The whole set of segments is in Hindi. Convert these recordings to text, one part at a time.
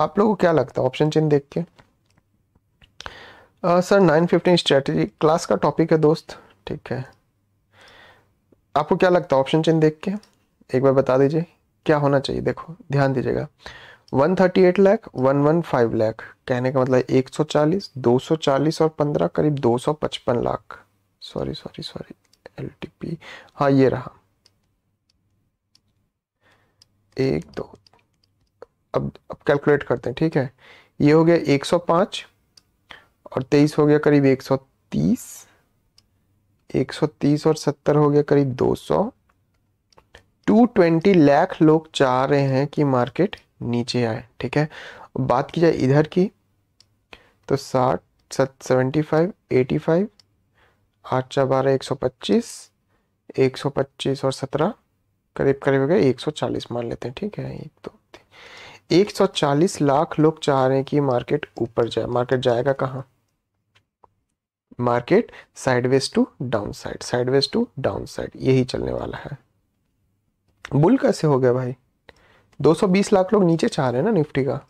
आप लोगों को क्या लगता है ऑप्शन चिन्ह देख के sir nine fifteen strategy class का टॉपिक है दोस्त ठीक है आपको क्या लगता है ऑप्शन चिन्ह देख के एक बार बता दीजिए क्या होना चाहिए देखो ध्यान दीजिएगा 138 लाख 115 लाख कहने का मतलब 140 240 और 15 करीब 255 lakh sorry sorry sorry L हाँ ये रहा एक दो अब अब कैलकुलेट करते हैं ठीक है ये हो गया 105 और 23 हो गया करीब 130 130 और 70 हो गया करीब 200 220 लाख लोग चाह रहे हैं कि मार्केट नीचे आए ठीक है बात की जाए इधर की तो 60 सत सेवेंटी फाइव एटी फाइव आठ चार बारह एक सौ पच्चीस एक सौ पच्चीस और सत्रह करीब करीब हो गया एक सौ चालीस मान लेते हैं ठीक है एक दो तीन 140 लाख लोग चाह रहे हैं कि मार्केट ऊपर जाए मार्केट जाएगा कहाँ market sideways to down side sideways to down side यही चलने वाला है बुल कैसे हो गया भाई 220 लाख लोग नीचे चाह रहे हैं ना निफ्टी का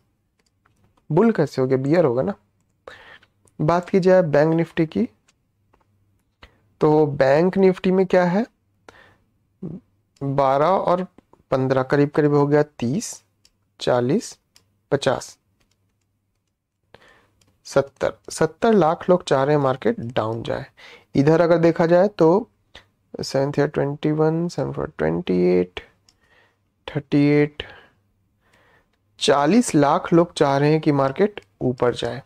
बुल कैसे हो गया बियर होगा ना बात की जाए बैंक निफ्टी की तो बैंक निफ्टी में क्या है बारह और पंद्रह करीब करीब हो गया तीस चालीस पचास सत्तर सत्तर लाख लोग चाह रहे हैं मार्केट डाउन जाए इधर अगर देखा जाए तो seven three twenty one seven four twenty eight thirty eight चालीस लाख लोग चाह रहे हैं कि मार्केट ऊपर जाए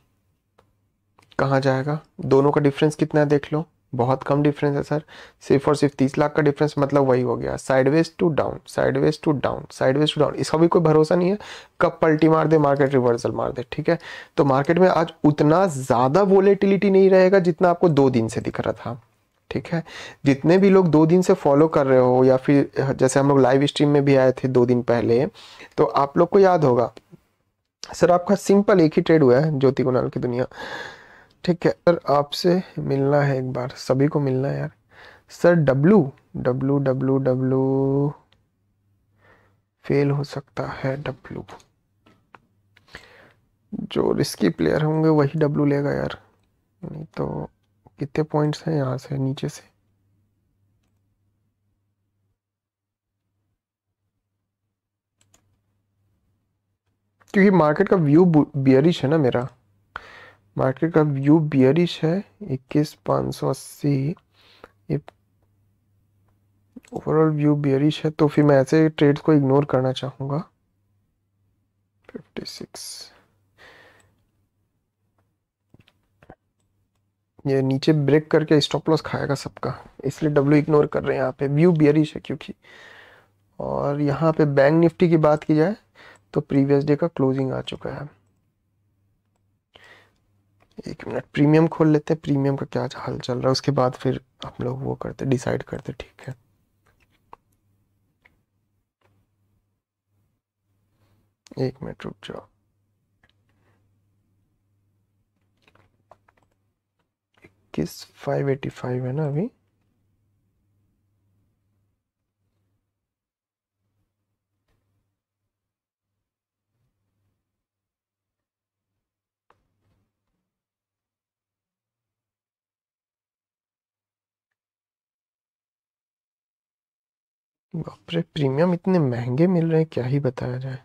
कहाँ जाएगा दोनों का डिफरेंस कितना है देख लो बहुत कम डिफरेंस है सर सिर्फ और सिर्फ तीस लाख का डिफरेंस मतलब वही हो गया sideways to down sideways to down sideways to down इसका भी कोई भरोसा नहीं है कब पल्टी मार दे मार्केट रिवर्सल मार दे ठीक है तो मार्केट में आज उतना ज़्यादा वोलेटिलिटी नहीं रहेगा जितना आपको दो दिन से दिख रहा था ठीक है जितने भी लोग दो दिन से फॉलो कर रहे हो या फिर जैसे हम लोग लाइव स्ट्रीम में भी आए थे दो दिन पहले तो आप लोग को याद होगा सर आपका सिंपल एक ही ट्रेड हुआ है ज्योति गुनाल की दुनिया ठीक है सर आपसे मिलना है एक बार सभी को मिलना है यार sir W W W W fail हो सकता है डब्लू जो रिस्की प्लेयर होंगे वही डब्लू लेगा यार नहीं तो कितने पॉइंट्स हैं यहाँ से नीचे से क्योंकि मार्केट का व्यू बियरिश है ना मेरा मार्केट का व्यू बियरिश है इक्कीस पाँच सौ अस्सी ओवरऑल व्यू बियरिश है तो फिर मैं ऐसे ट्रेड को इग्नोर करना चाहूँगा फिफ्टी सिक्स ये नीचे ब्रेक करके स्टॉप लॉस खाएगा सबका इसलिए डब्ल्यू इग्नोर कर रहे हैं यहाँ पे व्यू बियरिश है क्योंकि और यहाँ पे बैंक निफ्टी की बात की जाए तो प्रीवियस डे का क्लोजिंग आ चुका है एक मिनट प्रीमियम खोल लेते हैं प्रीमियम का क्या हाल चल रहा है उसके बाद फिर हम लोग वो करते डिसाइड करते ठीक है एक मिनट रुक जाओ इक्कीस फाइव एटी फाइव है ना अभी बापरे प्रीमियम इतने महंगे मिल रहे हैं क्या ही बताया जाए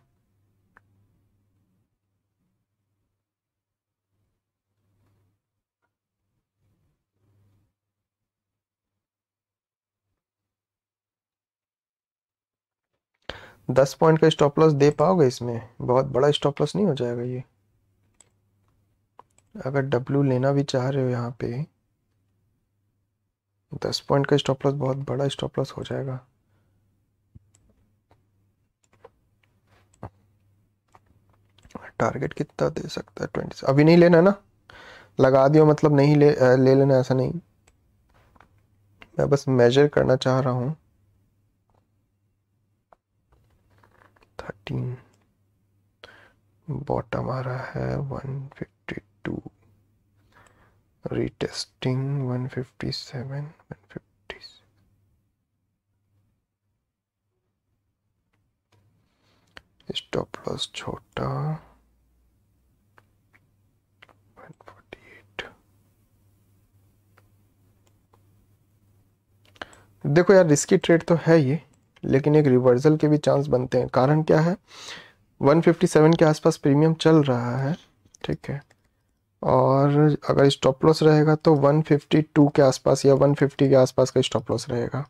दस पॉइंट का स्टॉप लॉस दे पाओगे इसमें बहुत बड़ा स्टॉप लॉस नहीं हो जाएगा ये अगर डब्ल्यू लेना भी चाह रहे हो यहाँ पे दस पॉइंट का स्टॉप लॉस बहुत बड़ा स्टॉप लॉस हो जाएगा टारगेट कितना दे सकता है ट्वेंटी अभी नहीं लेना है ना लगा दियो मतलब नहीं ले ले लेना ऐसा नहीं मैं बस मेजर करना चाह रहा हूँ थर्टीन बॉटम आ रहा है one fifty two retesting one fifty seven one fifty stop loss छोटा देखो यार रिस्की ट्रेड तो है ये लेकिन एक रिवर्सल के भी चांस बनते हैं कारण क्या है 157 के आसपास प्रीमियम चल रहा है ठीक है और अगर स्टॉप लॉस रहेगा तो 152 के आसपास या 150 के आसपास का स्टॉप लॉस रहेगा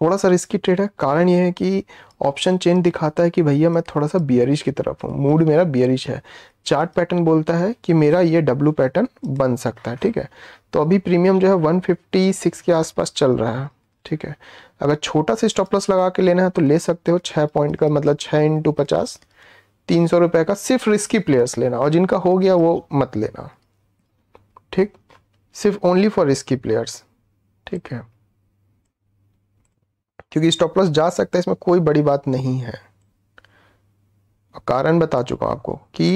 थोड़ा सा रिस्की ट्रेड है कारण यह है कि ऑप्शन चेन दिखाता है कि भैया मैं थोड़ा सा बियरिश की तरफ हूँ मूड मेरा बियरिश है चार्ट पैटर्न बोलता है कि मेरा ये डब्लू पैटर्न बन सकता है ठीक है तो अभी प्रीमियम जो है 156 के आसपास चल रहा है ठीक है अगर छोटा सा स्टॉप लॉस लगा के लेना है तो ले सकते हो छः पॉइंट का मतलब छः इंटू पचास तीन सौ रुपये का सिर्फ रिस्की प्लेयर्स लेना और जिनका हो गया वो मत लेना ठीक सिर्फ ओनली फॉर रिस्की प्लेयर्स ठीक है क्योंकि स्टॉप लॉस जा सकता है इसमें कोई बड़ी बात नहीं है कारण बता चुका हूँ आपको कि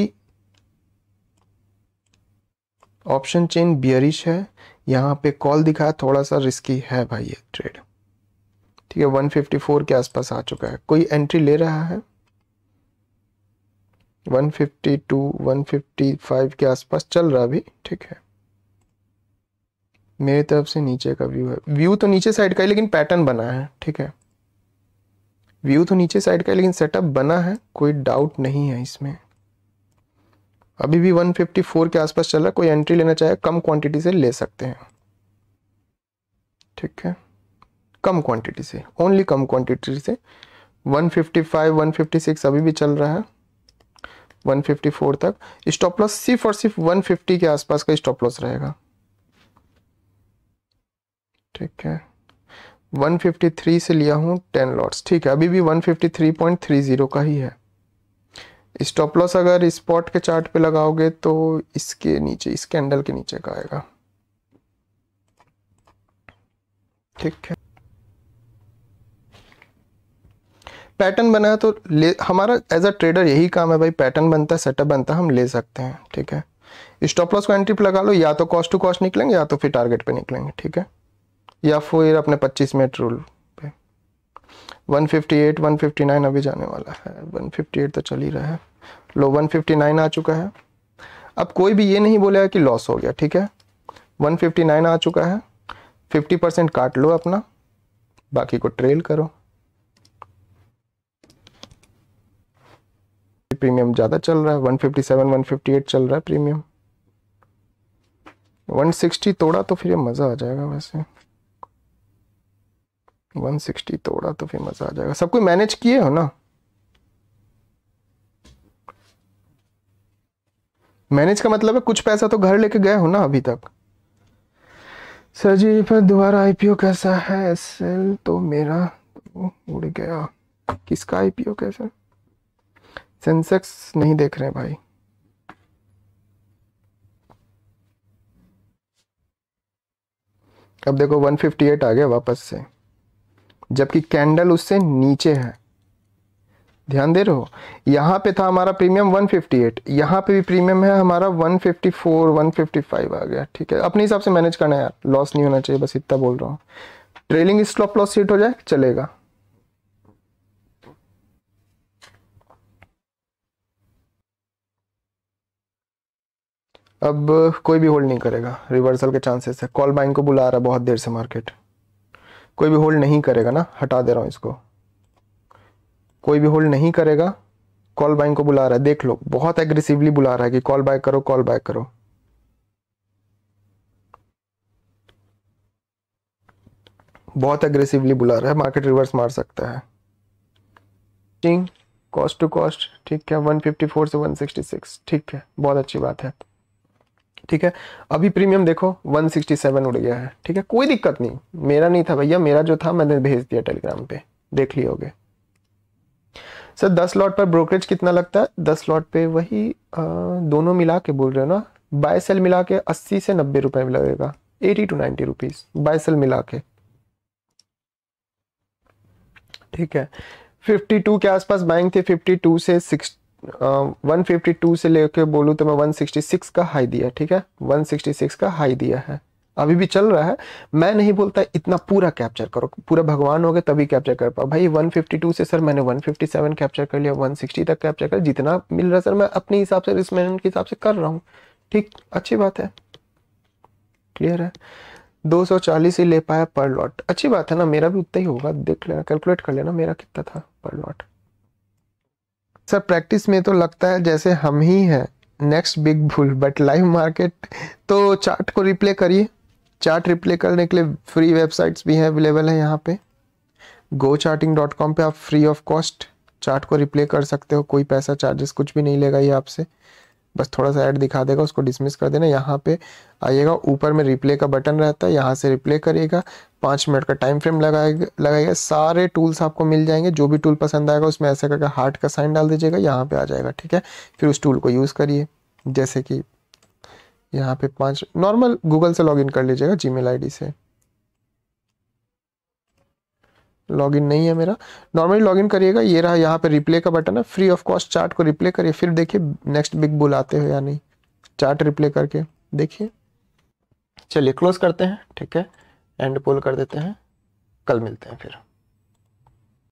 ऑप्शन चेन बियरिश है यहाँ पे कॉल दिखा थोड़ा सा रिस्की है भाई ये ट्रेड ठीक है 154 के आसपास आ चुका है कोई एंट्री ले रहा है 152 155 के आसपास चल रहा अभी ठीक है मेरी तरफ से नीचे का व्यू है व्यू तो नीचे साइड का है लेकिन पैटर्न बना है ठीक है व्यू तो नीचे साइड का है लेकिन सेटअप बना है कोई डाउट नहीं है इसमें अभी भी 154 के आसपास चल रहा है कोई एंट्री लेना चाहे कम क्वांटिटी से ले सकते हैं ठीक है कम क्वांटिटी से ओनली कम क्वांटिटी से 155 156 अभी भी चल रहा है 154 तक स्टॉप लॉस सिर्फ और सिर्फ 150 के आसपास का स्टॉप लॉस रहेगा ठीक है 153 से लिया हूँ 10 लॉट्स ठीक है अभी भी 153.30 का ही है स्टॉप लॉस अगर स्पॉट के चार्ट पे लगाओगे तो इसके नीचे इस कैंडल के नीचे का आएगा ठीक है पैटर्न बनाया तो ले हमारा एज अ ट्रेडर यही काम है भाई पैटर्न बनता है सेटअप बनता है हम ले सकते हैं ठीक है स्टॉप लॉस को एंट्री पे लगा लो या तो कॉस्ट टू कॉस्ट निकलेंगे या तो फिर टारगेट पे निकलेंगे ठीक है या फिर अपने 25 मिनट रूल 158, 159 अभी जाने वाला है 158 तो चल ही रहा है लो 159 आ चुका है अब कोई भी ये नहीं बोलेगा कि लॉस हो गया ठीक है 159 आ चुका है 50 परसेंट काट लो अपना बाकी को ट्रेल करो प्रीमियम ज़्यादा चल रहा है 157, 158 चल रहा है प्रीमियम 160 तोड़ा तो फिर ये मज़ा आ जाएगा वैसे 160 तोड़ा तो फिर मज़ा आ जाएगा सब कोई मैनेज किए हो ना मैनेज का मतलब है कुछ पैसा तो घर लेके गए हो ना अभी तक सर जी फिर दोबारा आईपीओ कैसा है सेल तो मेरा तो उड़ गया किसका आईपीओ कैसा सेंसेक्स नहीं देख रहे भाई अब देखो 158 आ गया वापस से जबकि कैंडल उससे नीचे है ध्यान दे रहे हो यहाँ पे था हमारा प्रीमियम 158 यहाँ पर भी प्रीमियम है हमारा 154 155 आ गया ठीक है अपने हिसाब से मैनेज करना है यार लॉस नहीं होना चाहिए बस इतना बोल रहा हूँ ट्रेलिंग स्टॉप लॉस हिट हो जाए चलेगा अब कोई भी होल्ड नहीं करेगा रिवर्सल के चांसेस है कॉल बाइंग को बुला रहा है बहुत देर से मार्केट कोई भी होल्ड नहीं करेगा ना हटा दे रहा हूँ इसको कोई भी होल्ड नहीं करेगा कॉल बाइंग को बुला रहा है देख लो बहुत एग्रेसिवली बुला रहा है कि कॉल बाय करो कॉल बाय करो बहुत एग्रेसिवली बुला रहा है मार्केट रिवर्स मार सकता है कॉस्ट टू कॉस्ट ठीक है 154 से 166 ठीक है बहुत अच्छी बात है ठीक है अभी प्रीमियम देखो 167 उड़ गया है ठीक है कोई दिक्कत नहीं मेरा नहीं था भैया मेरा जो था मैंने भेज दिया टेलीग्राम पे देख लियोगे सर 10 लॉट पर ब्रोकरेज कितना लगता है 10 लॉट पे वही आ, दोनों मिला के बोल रहे हो ना बाय सेल मिला के अस्सी से नब्बे रुपए में लगेगा eighty two ninety rupees buy sell मिला के ठीक है फिफ्टी के आसपास बाइंग थे फिफ्टी से सिक्स वन फिफ्टी टू से लेके बोलूँ तो मैं वन सिक्सटी सिक्स का हाई दिया ठीक है वन सिक्सटी सिक्स का हाई दिया है अभी भी चल रहा है मैं नहीं बोलता इतना पूरा कैप्चर करो पूरा भगवान हो गए तभी कैप्चर कर पाओ भाई 152 से सर मैंने 157 कैप्चर कर लिया 160 तक कैप्चर कर जितना मिल रहा सर मैं अपने हिसाब से रिस्क मैनेजमेंट के हिसाब से कर रहा हूँ ठीक अच्छी बात है क्लियर है 240 ही ले पाया पर लॉट अच्छी बात है ना मेरा भी उतना ही होगा देख लेना कैलकुलेट कर लेना मेरा कितना था पर लॉट सर प्रैक्टिस में तो लगता है जैसे हम ही हैं नेक्स्ट बिग भूल बट लाइव मार्केट तो चार्ट को रिप्ले करिए चार्ट रिप्ले करने के लिए फ्री वेबसाइट्स भी हैं अवेलेबल है यहाँ पे गो चार्टिंग डॉट कॉम पर आप फ्री ऑफ कॉस्ट चार्ट को रिप्ले कर सकते हो कोई पैसा चार्जेस कुछ भी नहीं लेगा ये आपसे बस थोड़ा सा ऐड दिखा देगा उसको डिसमिस कर देना यहाँ पे आइएगा ऊपर में रिप्ले का बटन रहता है यहाँ से रिप्ले करिएगा पाँच मिनट का टाइम फ्रेम लगाएगा लगाएगा सारे टूल्स आपको मिल जाएंगे जो भी टूल पसंद आएगा उसमें ऐसे करके हार्ट का साइन डाल दीजिएगा यहाँ पे आ जाएगा ठीक है फिर उस टूल को यूज़ करिए जैसे कि यहाँ पे पाँच नॉर्मल गूगल से लॉगिन कर लीजिएगा जी मेल से लॉगिन नहीं है मेरा नॉर्मली लॉगिन करिएगा ये रहा यहाँ पे रिप्ले का बटन है फ्री ऑफ कॉस्ट चार्ट को रिप्ले करिए फिर देखिए नेक्स्ट बिग बुल आते हो या नहीं चार्ट रिप्ले करके देखिए चलिए क्लोज करते हैं ठीक है एंड पोल कर देते हैं कल मिलते हैं फिर